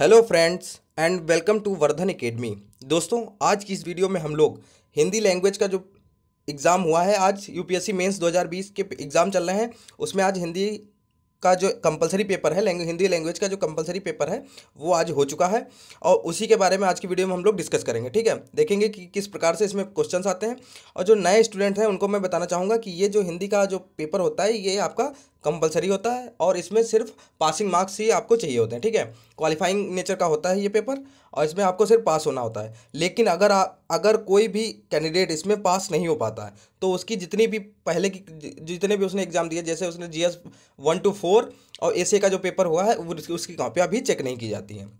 hello friends and welcome to Vardhan academy दोस्तों आज की इस वीडियो में हम लोग हिंदी लैंग्वेज का जो एग्ज़ाम हुआ है आज यूपीएससी मेंस 2020 के एग्ज़ाम चल रहे हैं उसमें आज हिंदी का जो कंपलसरी पेपर है लैंग्वेज हिंदी लैंग्वेज का जो कंपलसरी पेपर है वो आज हो चुका है और उसी के बारे में आज की वीडियो में हम लोग डिस्कस करेंगे ठीक है देखेंगे कि किस प्रकार से इसमें क्वेश्चंस आते हैं और जो नए स्टूडेंट हैं उनको मैं बताना चाहूँगा कि ये जो हिंदी का जो पेपर होता है ये आपका कंपलसरी होता है और इसमें सिर्फ पासिंग मार्क्स ही आपको चाहिए होते हैं ठीक है क्वालिफाइंग नेचर का होता है ये पेपर और इसमें आपको सिर्फ पास होना होता है लेकिन अगर आ, अगर कोई भी कैंडिडेट इसमें पास नहीं हो पाता है तो उसकी जितनी भी पहले की जितने भी उसने एग्ज़ाम दिए जैसे उसने G S one two four और ए का जो पेपर हुआ है उसकी कॉपियाँ भी चेक नहीं की जाती हैं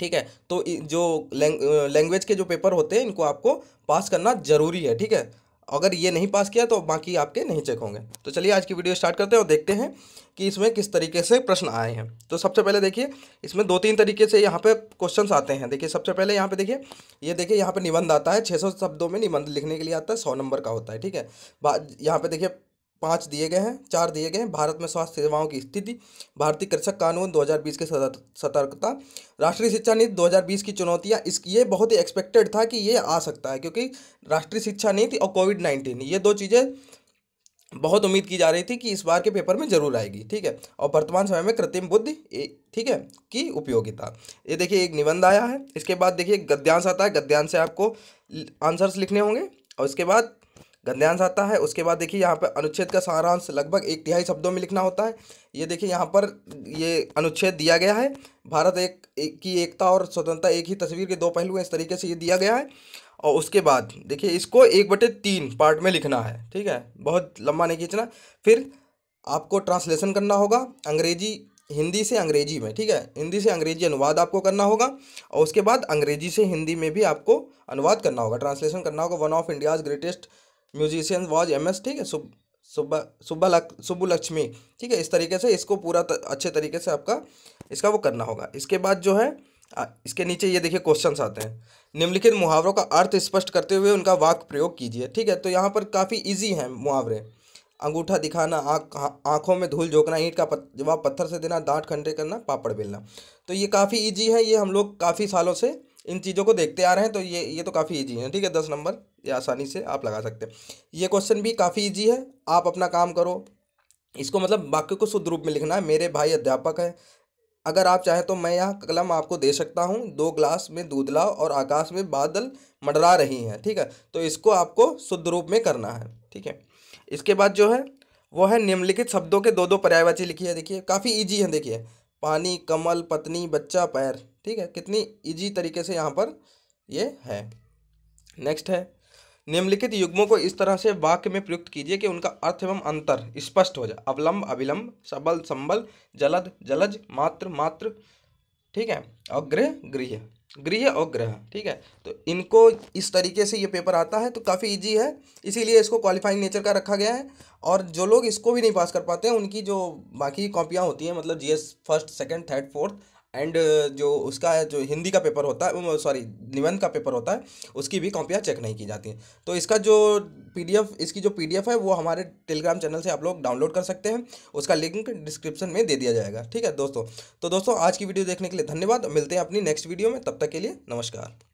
ठीक है तो जो लैंग्वेज के जो पेपर होते हैं इनको आपको पास करना ज़रूरी है ठीक है अगर ये नहीं पास किया तो बाकी आपके नहीं चेक होंगे तो चलिए आज की वीडियो स्टार्ट करते हैं और देखते हैं कि इसमें किस तरीके से प्रश्न आए हैं तो सबसे पहले देखिए इसमें दो तीन तरीके से यहाँ पे क्वेश्चन आते हैं देखिए सबसे पहले यहाँ पे देखिए ये देखिए यहाँ पे निबंध आता है 600 शब्दों में निबंध लिखने के लिए आता है सौ नंबर का होता है ठीक है यहाँ पे देखिए पाँच दिए गए हैं चार दिए गए हैं भारत में स्वास्थ्य सेवाओं की स्थिति भारतीय कृषक कानून 2020 के सतर्कता राष्ट्रीय शिक्षा नीति 2020 की चुनौतियां इस ये बहुत ही एक्सपेक्टेड था कि ये आ सकता है क्योंकि राष्ट्रीय शिक्षा नीति और कोविड नाइन्टीन ये दो चीज़ें बहुत उम्मीद की जा रही थी कि इस बार के पेपर में जरूर आएगी ठीक है और वर्तमान समय में कृत्रिम बुद्धि ठीक है की उपयोगिता ये देखिए एक निबंध आया है इसके बाद देखिए गद्यांश आता है गद्यांश से आपको आंसर्स लिखने होंगे और इसके बाद गद्यांश आता है उसके बाद देखिए यहाँ पर अनुच्छेद का सारांश लगभग एक तिहाई शब्दों में लिखना होता है ये देखिए यहाँ पर ये अनुच्छेद दिया गया है भारत एक, एक की एकता और स्वतंत्रता एक ही तस्वीर के दो पहलू हैं इस तरीके से ये दिया गया है और उसके बाद देखिए इसको एक बटे तीन पार्ट में लिखना है ठीक है बहुत लंबा नहीं खींचना फिर आपको ट्रांसलेशन करना होगा अंग्रेजी हिंदी से अंग्रेजी में ठीक है हिंदी से अंग्रेजी अनुवाद आपको करना होगा और उसके बाद अंग्रेजी से हिंदी में भी आपको अनुवाद करना होगा ट्रांसलेशन करना होगा one of India's greatest musician was M S ठीक है सुब सुबह सुबह लक सुबु लक्ष्मी ठीक है इस तरीके से इसको पूरा त, अच्छे तरीके से आपका इसका वो करना होगा इसके बाद जो है आ, इसके नीचे ये देखिए क्वेश्चंस आते हैं निम्नलिखित मुहावरों का अर्थ स्पष्ट करते हुए उनका वाक प्रयोग कीजिए ठीक है तो यहाँ पर काफ़ी इजी हैं मुहावरे अंगूठा दिखाना आँख आँखों में धूल झोंकना ईंट का पत, जवाब पत्थर से देना दांत खंडे करना पापड़ बेलना तो ये काफ़ी ईजी है ये हम लोग काफ़ी सालों से इन चीज़ों को देखते आ रहे हैं तो ये ये तो काफ़ी ईजी है ठीक है दस नंबर ये आसानी से आप लगा सकते हैं ये क्वेश्चन भी काफ़ी ईजी है आप अपना काम करो इसको मतलब वाक्य को शुद्ध रूप में लिखना है मेरे भाई अध्यापक हैं अगर आप चाहें तो मैं यह कलम आपको दे सकता हूँ दो ग्लास में दूध लाओ और आकाश में बादल मंडरा रही हैं ठीक है तो इसको आपको शुद्ध रूप में करना है ठीक है इसके बाद जो है वो है निम्नलिखित शब्दों के दो दो पर्यायवाची लिखी है देखिए काफ़ी ईजी है देखिए पानी कमल पत्नी बच्चा पैर ठीक है कितनी ईजी तरीके से यहाँ पर ये है नेक्स्ट है निम्नलिखित युग्मों को इस तरह से वाक्य में प्रयुक्त कीजिए कि उनका अर्थ एवं अंतर स्पष्ट हो जाए अवलंब अविलंब सबल संबल जलद जलज मात्र मात्र ठीक है और गृह गृह गृह और ग्रह ठीक है तो इनको इस तरीके से ये पेपर आता है तो काफ़ी इजी है इसीलिए इसको क्वालिफाइंग नेचर का रखा गया है और जो लोग इसको भी नहीं पास कर पाते हैं उनकी जो बाकी कॉपियाँ होती हैं मतलब GS first second third fourth and uh, जो उसका जो हिंदी का पेपर होता है सॉरी निबंध का पेपर होता है उसकी भी कॉपियाँ चेक नहीं की जाती हैं तो इसका जो पीडीएफ इसकी जो पीडीएफ है वो हमारे टेलीग्राम चैनल से आप लोग डाउनलोड कर सकते हैं उसका लिंक डिस्क्रिप्शन में दे दिया जाएगा ठीक है दोस्तों तो दोस्तों आज की वीडियो देखने के लिए धन्यवाद मिलते हैं अपनी नेक्स्ट वीडियो में तब तक के लिए नमस्कार